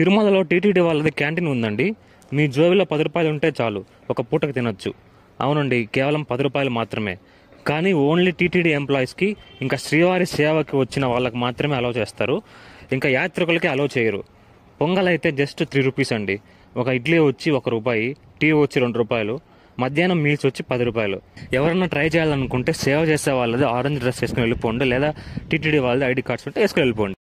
తిరుమలలో టీటీడీ వాళ్ళది క్యాంటీన్ ఉందండి మీ జోబిలో పది రూపాయలు ఉంటే చాలు ఒక పూటకు తినొచ్చు అవునండి కేవలం పది రూపాయలు మాత్రమే కానీ ఓన్లీ టీటీడీ ఎంప్లాయీస్కి ఇంకా శ్రీవారి సేవకి వచ్చిన వాళ్ళకి మాత్రమే అలౌ చేస్తారు ఇంకా యాత్రికులకి అలౌ చేయరు పొంగల్ అయితే జస్ట్ త్రీ రూపీస్ అండి ఒక ఇడ్లీ వచ్చి ఒక రూపాయి టీ వచ్చి రెండు రూపాయలు మధ్యాహ్నం మీల్స్ వచ్చి పది రూపాయలు ఎవరన్నా ట్రై చేయాలనుకుంటే సేవ చేసే వాళ్ళది ఆరెంజ్ డ్రెస్ వేసుకుని వెళ్ళిపోండి లేదా టీటీడీ వాళ్ళది ఐడి కార్డ్స్ ఉంటే వేసుకుని వెళ్ళిపోండి